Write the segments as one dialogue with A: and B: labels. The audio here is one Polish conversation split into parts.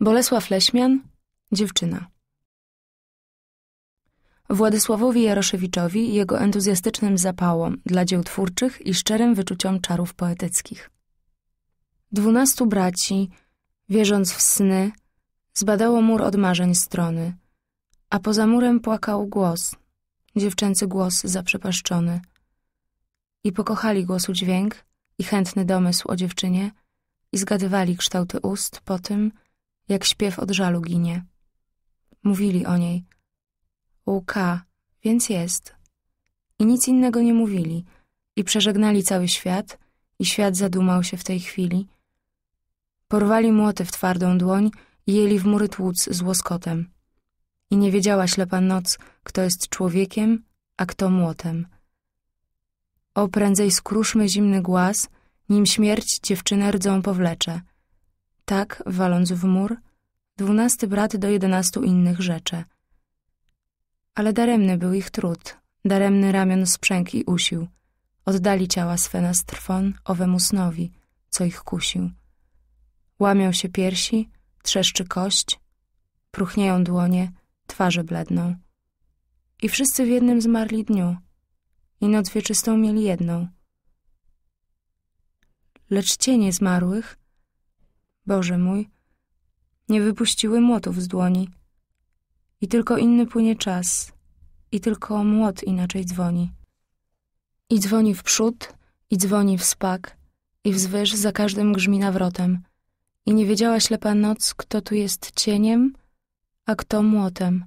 A: Bolesław Leśmian, dziewczyna. Władysławowi Jaroszewiczowi i jego entuzjastycznym zapałom dla dzieł twórczych i szczerym wyczuciom czarów poetyckich. Dwunastu braci, wierząc w sny, zbadało mur od marzeń strony, a poza murem płakał głos, dziewczęcy głos zaprzepaszczony. I pokochali głosu dźwięk i chętny domysł o dziewczynie i zgadywali kształty ust po tym, jak śpiew od żalu ginie. Mówili o niej. Łuka, więc jest. I nic innego nie mówili. I przeżegnali cały świat, i świat zadumał się w tej chwili. Porwali młoty w twardą dłoń i jeli w mury tłuc z łoskotem. I nie wiedziała ślepa noc, kto jest człowiekiem, a kto młotem. O, prędzej skruszmy zimny głaz, nim śmierć dziewczynę rdzą powlecze — tak, waląc w mur, dwunasty brat do jedenastu innych rzeczy. Ale daremny był ich trud, daremny ramion sprzęg i usił. Oddali ciała swe na strwon owemu snowi, co ich kusił. Łamią się piersi, trzeszczy kość, Próchnieją dłonie, twarze bledną. I wszyscy w jednym zmarli dniu, i noc wieczystą mieli jedną. Lecz cienie zmarłych Boże mój, nie wypuściły młotów z dłoni. I tylko inny płynie czas, i tylko młot inaczej dzwoni. I dzwoni w przód, i dzwoni w spak, i wzwyż za każdym grzmi nawrotem. I nie wiedziała ślepa noc, kto tu jest cieniem, a kto młotem.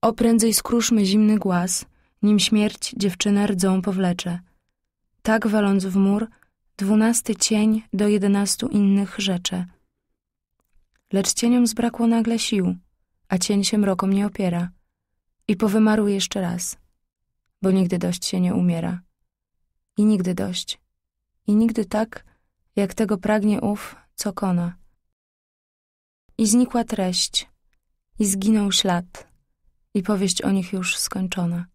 A: O prędzej skruszmy zimny głaz, nim śmierć dziewczynę rdzą powlecze. Tak waląc w mur, dwunasty cień do jedenastu innych rzeczy. Lecz cieniom zbrakło nagle sił, a cień się mrokom nie opiera. I powymarł jeszcze raz, bo nigdy dość się nie umiera. I nigdy dość. I nigdy tak, jak tego pragnie ów, co kona. I znikła treść, i zginął ślad, i powieść o nich już skończona.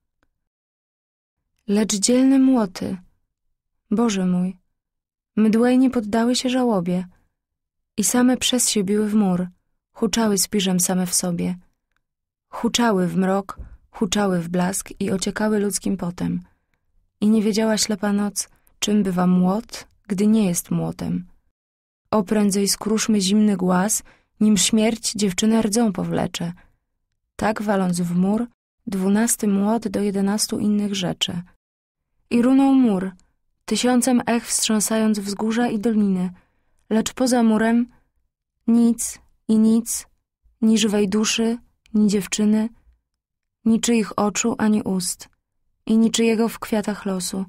A: Lecz dzielne młoty, Boże mój, Mdłej nie poddały się żałobie i same przez się biły w mur, huczały spiżem same w sobie. Huczały w mrok, huczały w blask i ociekały ludzkim potem. I nie wiedziała ślepa noc, czym bywa młot, gdy nie jest młotem. O prędzej skruszmy zimny głaz, nim śmierć dziewczynę rdzą powlecze. Tak waląc w mur, dwunasty młot do jedenastu innych rzeczy. I runął mur, tysiącem ech wstrząsając wzgórza i doliny, lecz poza murem nic i nic, ni żywej duszy, ni dziewczyny, niczyich oczu ani ust i niczyjego w kwiatach losu,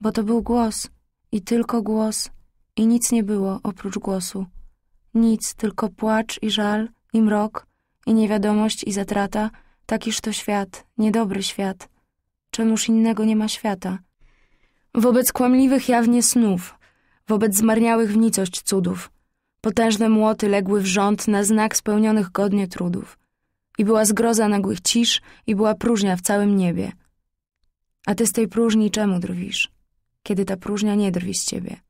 A: bo to był głos i tylko głos i nic nie było oprócz głosu. Nic, tylko płacz i żal i mrok i niewiadomość i zatrata, takiż to świat, niedobry świat. Czemuż innego nie ma świata? Wobec kłamliwych jawnie snów, wobec zmarniałych w nicość cudów, potężne młoty legły w rząd na znak spełnionych godnie trudów. I była zgroza nagłych cisz, i była próżnia w całym niebie. A ty z tej próżni czemu drwisz, kiedy ta próżnia nie drwi z ciebie?